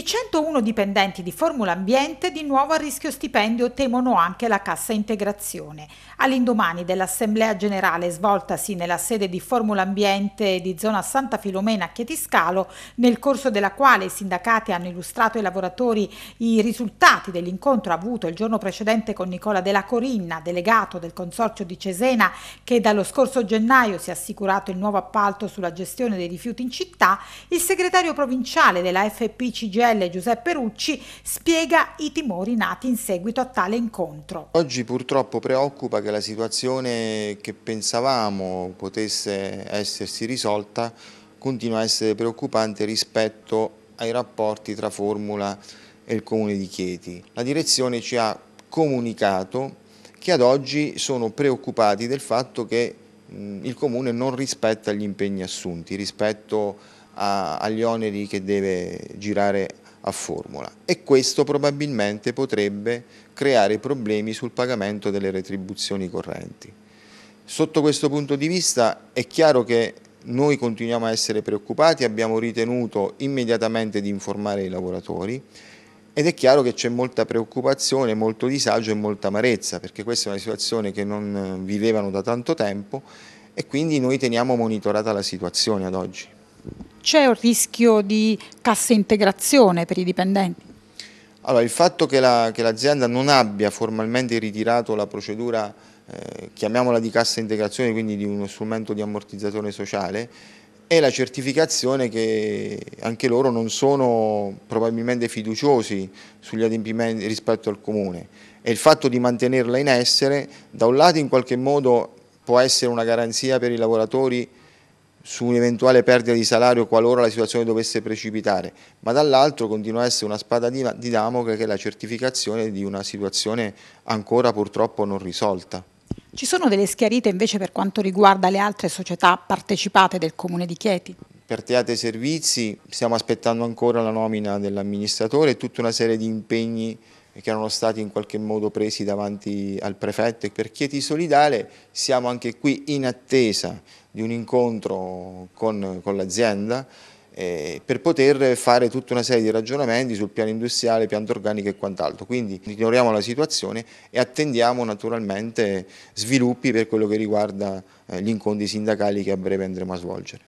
I 101 dipendenti di Formula Ambiente di nuovo a rischio stipendio temono anche la cassa integrazione. All'indomani dell'assemblea generale svoltasi nella sede di Formula Ambiente di zona Santa Filomena a Chietiscalo, nel corso della quale i sindacati hanno illustrato ai lavoratori i risultati dell'incontro avuto il giorno precedente con Nicola Della Corinna, delegato del Consorzio di Cesena, che dallo scorso gennaio si è assicurato il nuovo appalto sulla gestione dei rifiuti in città, il segretario provinciale della FP Vergelle Giuseppe Rucci spiega i timori nati in seguito a tale incontro. Oggi purtroppo preoccupa che la situazione che pensavamo potesse essersi risolta continua a essere preoccupante rispetto ai rapporti tra Formula e il Comune di Chieti. La direzione ci ha comunicato che ad oggi sono preoccupati del fatto che il Comune non rispetta gli impegni assunti rispetto a, agli oneri che deve girare a formula e questo probabilmente potrebbe creare problemi sul pagamento delle retribuzioni correnti. Sotto questo punto di vista è chiaro che noi continuiamo a essere preoccupati, abbiamo ritenuto immediatamente di informare i lavoratori ed è chiaro che c'è molta preoccupazione, molto disagio e molta amarezza perché questa è una situazione che non vivevano da tanto tempo e quindi noi teniamo monitorata la situazione ad oggi c'è un rischio di cassa integrazione per i dipendenti? Allora, il fatto che l'azienda la, non abbia formalmente ritirato la procedura, eh, chiamiamola di cassa integrazione, quindi di uno strumento di ammortizzatore sociale, è la certificazione che anche loro non sono probabilmente fiduciosi sugli adempimenti rispetto al comune e il fatto di mantenerla in essere da un lato in qualche modo può essere una garanzia per i lavoratori su un'eventuale perdita di salario qualora la situazione dovesse precipitare, ma dall'altro continua a essere una spada di, di Damocle che è la certificazione di una situazione ancora purtroppo non risolta. Ci sono delle schiarite invece per quanto riguarda le altre società partecipate del Comune di Chieti? Per Teate Servizi stiamo aspettando ancora la nomina dell'amministratore e tutta una serie di impegni che erano stati in qualche modo presi davanti al prefetto e per Chieti Solidale siamo anche qui in attesa di un incontro con, con l'azienda eh, per poter fare tutta una serie di ragionamenti sul piano industriale, pianta organica e quant'altro. Quindi ignoriamo la situazione e attendiamo naturalmente sviluppi per quello che riguarda eh, gli incontri sindacali che a breve andremo a svolgere.